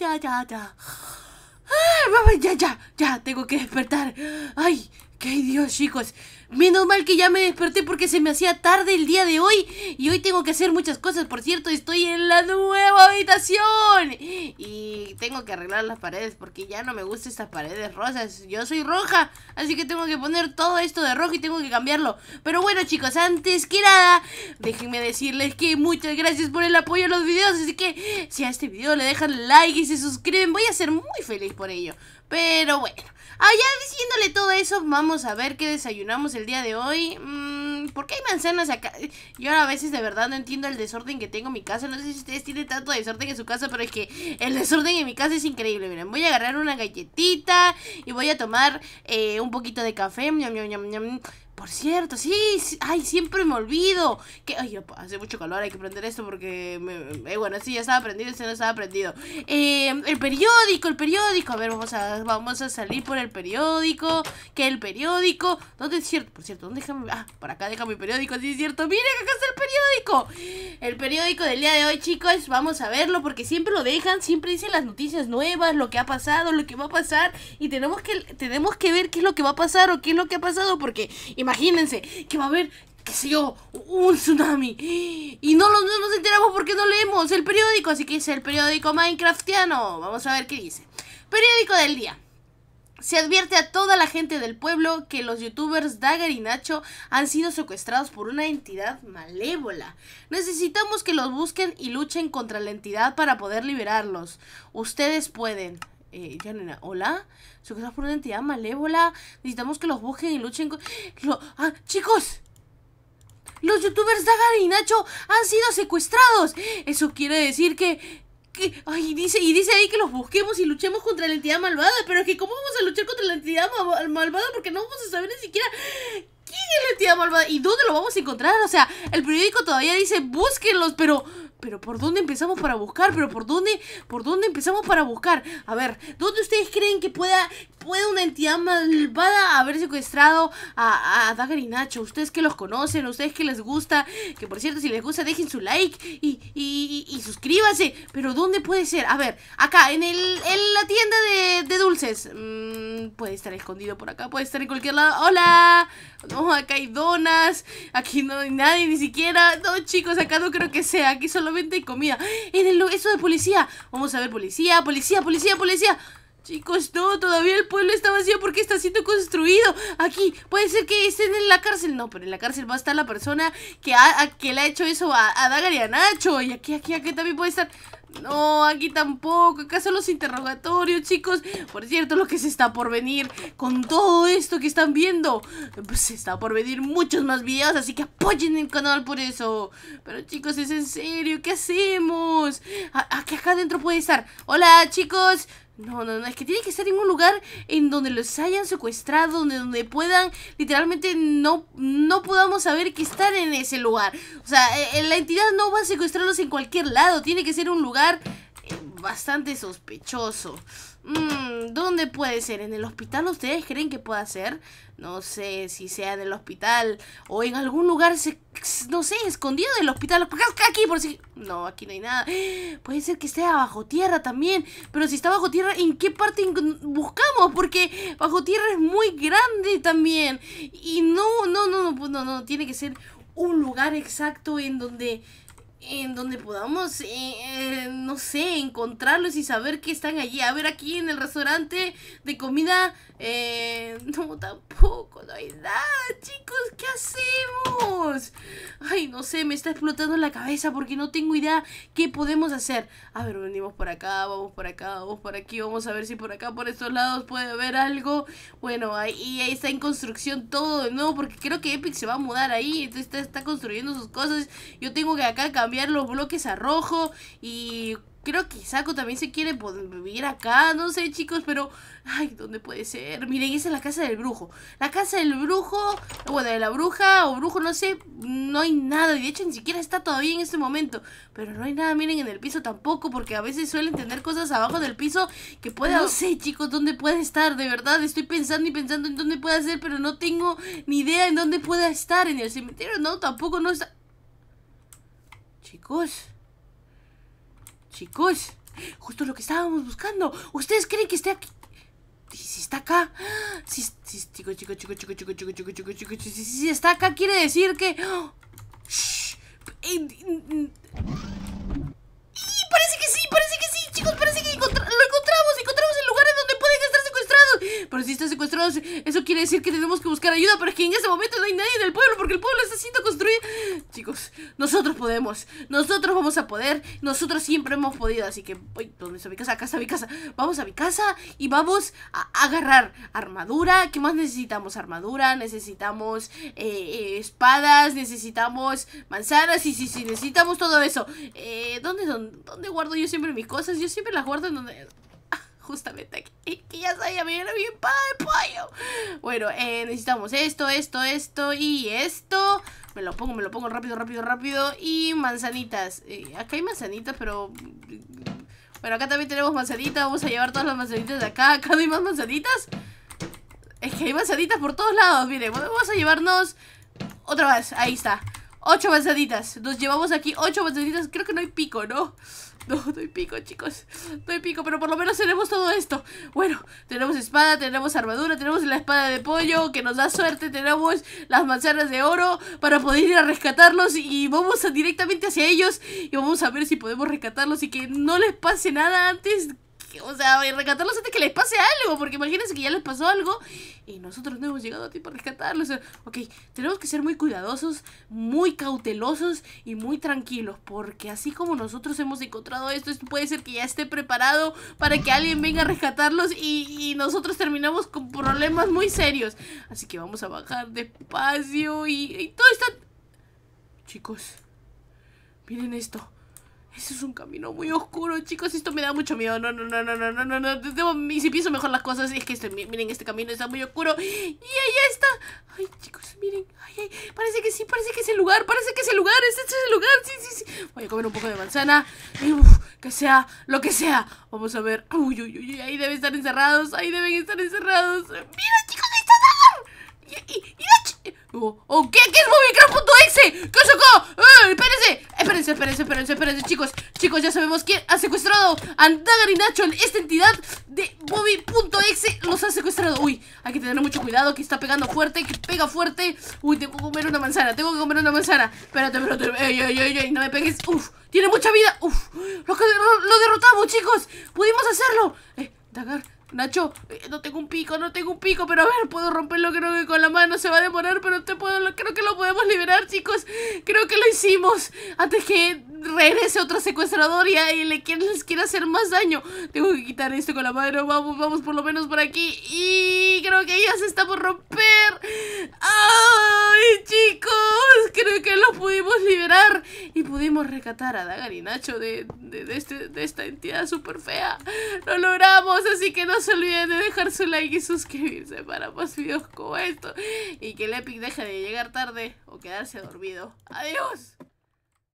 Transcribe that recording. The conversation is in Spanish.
ya, ya, ya. Ah, ya, ya, ya, tengo que despertar. Ay, ¡Qué Dios, chicos! Menos mal que ya me desperté porque se me hacía tarde el día de hoy y hoy tengo que hacer muchas cosas. Por cierto, estoy en la nueva habitación y tengo que arreglar las paredes porque ya no me gustan estas paredes rosas. Yo soy roja, así que tengo que poner todo esto de rojo y tengo que cambiarlo. Pero bueno, chicos, antes que nada, déjenme decirles que muchas gracias por el apoyo a los videos. Así que si a este video le dejan like y se suscriben, voy a ser muy feliz por ello. Pero bueno, allá diciéndole todo eso, vamos vamos a ver qué desayunamos el día de hoy. Mm, pues, ¿Por qué hay manzanas acá? Yo a veces de verdad no entiendo el desorden que tengo en mi casa. No sé si ustedes tienen tanto desorden en su casa, pero es que el desorden en mi casa es increíble. Miren, voy a agarrar una galletita y voy a tomar eh, un poquito de café. por cierto, sí, ay, siempre me olvido. Que, ay, hace mucho calor, hay que prender esto porque, me, eh, bueno, sí, ya estaba prendido, se este no estaba prendido. Em, el periódico, el periódico. A ver, vamos a, vamos a salir por el periódico. Que el periódico, ¿dónde es cierto? Por cierto, ¿dónde déjame? Ah, por acá de mi periódico, sí es cierto. Miren, acá está el periódico. El periódico del día de hoy, chicos, vamos a verlo porque siempre lo dejan, siempre dicen las noticias nuevas, lo que ha pasado, lo que va a pasar y tenemos que tenemos que ver qué es lo que va a pasar o qué es lo que ha pasado porque imagínense que va a haber qué sé yo, un tsunami. Y no, no nos enteramos porque no leemos el periódico, así que es el periódico Minecraftiano. Vamos a ver qué dice. Periódico del día. Se advierte a toda la gente del pueblo que los youtubers Dagger y Nacho han sido secuestrados por una entidad malévola. Necesitamos que los busquen y luchen contra la entidad para poder liberarlos. Ustedes pueden. Eh, hola, secuestrados por una entidad malévola. Necesitamos que los busquen y luchen con... ¡Ah, chicos! Los youtubers Dagger y Nacho han sido secuestrados. Eso quiere decir que ay, dice, y dice ahí que los busquemos y luchemos contra la entidad malvada, pero es que ¿cómo vamos a luchar contra la entidad malvada? Porque no vamos a saber ni siquiera quién es la entidad malvada y dónde lo vamos a encontrar. O sea, el periódico todavía dice, búsquenlos, pero pero ¿por dónde empezamos para buscar? Pero ¿por dónde? ¿Por dónde empezamos para buscar? A ver, ¿dónde ustedes creen que pueda, una entidad malvada haber secuestrado a, a Dagger y Nacho? Ustedes que los conocen, ustedes que les gusta, que por cierto, si les gusta, dejen su like y, y, suscríbanse. Pero ¿dónde puede ser? A ver, acá, en, el, en la tienda de, dulces. Mm, puede estar escondido por acá, puede estar en cualquier lado. ¡Hola! No, acá hay donas, aquí no hay nadie ni siquiera. No, chicos, acá no creo que sea, aquí solo comida. En el, eso de policía. Vamos a ver, policía, policía, policía, policía. Chicos, no, todavía el pueblo está vacío porque está siendo construido Aquí, puede ser que estén en la cárcel No, pero en la cárcel va a estar la persona que, ha, que le ha hecho eso a, a y a Nacho Y aquí, aquí, aquí también puede estar no, aquí tampoco. Acá son los interrogatorios, chicos. Por cierto, lo que se está por venir con todo esto que están viendo. Pues se está por venir muchos más videos, así que apoyen el canal por eso. Pero chicos, es en serio. ¿Qué hacemos? Aquí acá adentro puede estar. Hola, chicos. No, no, no, es que tiene que estar en un lugar en donde los hayan secuestrado, donde, puedan, literalmente no, no podamos saber que están en ese lugar. O sea, e, e, la entidad no va a secuestrarlos en cualquier lado, tiene que ser un lugar eh, bastante sospechoso. Mm, ¿Dónde puede ser? ¿En el hospital ustedes creen que pueda ser? No sé si sea en el hospital o en algún lugar, se, no sé, escondido del hospital. Aquí por si... No, aquí no hay nada. Puede ser que esté bajo tierra también. Pero si está bajo tierra, ¿en qué parte buscamos? Porque bajo tierra es muy grande también. Y no, no, no, no, no, no tiene que ser un lugar exacto en donde en donde podamos, eh, eh, no sé, encontrarlos y saber que están allí. A ver, aquí en el restaurante de comida, eh, no, tampoco, no hay nada, chicos, ¿qué hacemos? Ay, no sé, me está explotando la cabeza porque no tengo idea qué podemos hacer. A ver, venimos por acá, vamos por acá, vamos por aquí, vamos a ver si por acá, por estos lados puede haber algo. Bueno, ahí, ahí está en construcción todo de nuevo porque creo que Epic se va a mudar ahí, entonces está, está construyendo sus cosas. Yo tengo que acá cambiar cambiar los bloques a rojo y creo que Saco también se quiere vivir acá, no sé chicos, pero... Ay, ¿dónde puede ser? Miren, esa es la casa del brujo. La casa del brujo, bueno, de la bruja o brujo, no sé, no hay nada. De hecho, ni siquiera está todavía en este momento. Pero no hay nada, miren, en el piso tampoco, porque a veces suelen tener cosas abajo del piso que puede... No sé chicos, ¿dónde puede estar? De verdad, estoy pensando y pensando en dónde puede ser, pero no tengo ni idea en dónde pueda estar. En el cementerio, no, tampoco no está... Chicos. Chicos. Justo lo que estábamos buscando. ¿Ustedes creen que esté aquí? Si está acá. Si, si, chico, chico, chico, chico, chico, chico, chico, chico Si, está acá quiere decir que... están secuestrados, eso quiere decir que tenemos que buscar ayuda, pero es que en este momento no hay nadie en el pueblo, porque el pueblo está siendo construido. Chicos, nosotros podemos, nosotros vamos a poder, nosotros siempre hemos podido, así que, voy. ¿dónde está mi casa? casa a mi casa. Vamos a mi casa y vamos a agarrar armadura, ¿qué más necesitamos? Armadura, necesitamos eh, espadas, necesitamos manzanas, y sí, sí, necesitamos todo eso. Eh, ¿dónde, dónde, ¿Dónde guardo yo siempre mis cosas? Yo siempre las guardo en donde justamente aquí. que ya sabía, me bien para de pollo. Bueno, eh, necesitamos esto, esto, esto y esto. Me lo pongo, me lo pongo rápido, rápido, rápido. Y manzanitas. Eh, acá hay manzanitas, pero... Mm, bueno, acá también tenemos manzanitas. Vamos a llevar todas las manzanitas de acá. Acá no hay más manzanitas. Es que hay manzanitas por todos lados. Miren, vamos a llevarnos... Otra vez, ahí está. Ocho manzanitas. Nos llevamos aquí ocho manzanitas. Creo que no hay pico, ¿no? no No, doy pico, chicos. Doy pico, pero por lo menos tenemos todo esto. Bueno, tenemos espada, tenemos armadura, tenemos la espada de pollo que nos da suerte, tenemos las manzanas de oro para poder ir a rescatarlos y vamos directamente hacia ellos y vamos a ver si podemos rescatarlos y que no les pase nada antes o sea, rescatarlos antes que les pase algo, porque imagínense que ya les pasó algo y nosotros no hemos llegado a tiempo para rescatarlos. ok, tenemos que ser muy cuidadosos, muy cautelosos y muy tranquilos, porque así como nosotros hemos encontrado esto, esto puede ser que ya esté preparado para que alguien venga a rescatarlos y, y nosotros terminamos con problemas muy serios. Así que vamos a bajar despacio y, y todo está... Chicos, miren esto. Ese es un camino muy oscuro, chicos. Esto me da mucho miedo. No, no, no, no, no, no, no. Debo, y si pienso mejor las cosas, es que este, miren, este camino está muy oscuro. Y ahí está. Ay, chicos, miren. Ay, ay. Parece que sí, parece que es el lugar. Parece que es el lugar. Este es el lugar. Sí, sí, sí. Voy a comer un poco de manzana. uf, que sea lo que sea. Vamos a ver. Uy, uy, uy. Ahí deben estar encerrados. Ahí deben estar encerrados. ¡Miren! Oh, ¿qué? es Moviecraft.exe? ¿Qué sacó? ¡Eh! ¡Espérense! Espérense, espérense, espérense, espérense, chicos Chicos, ya sabemos quién ha secuestrado a Dagger y Nacho esta entidad de Bobby.exe Los ha secuestrado Uy, hay que tener mucho cuidado, que está pegando fuerte Que pega fuerte Uy, tengo que comer una manzana, tengo que comer una manzana Espérate, espérate, ey, ey, ey, no me pegues Uf, tiene mucha vida Uf, lo, lo derrotamos, chicos Pudimos hacerlo Eh, Dagger Nacho, eh, no tengo un pico, no tengo un pico, pero a ver, puedo romperlo, creo que con la mano se va a demorar, pero te puedo, creo que lo podemos liberar, chicos. Creo que lo hicimos. Antes que regrese otro secuestrador y, y le, les quiere hacer más daño. Tengo que quitar esto con la madre Vamos, vamos por lo menos por aquí. Y creo que ya se está por romper. ¡Ay, chicos! Creo que lo pudimos liberar. Y pudimos rescatar a Dagar y Nacho de, de, de este, esta entidad súper fea. Lo logramos, así que no se olviden de dejar su like y suscribirse para más videos como esto. Y que el Epic deje de llegar tarde o quedarse dormido. ¡Adiós!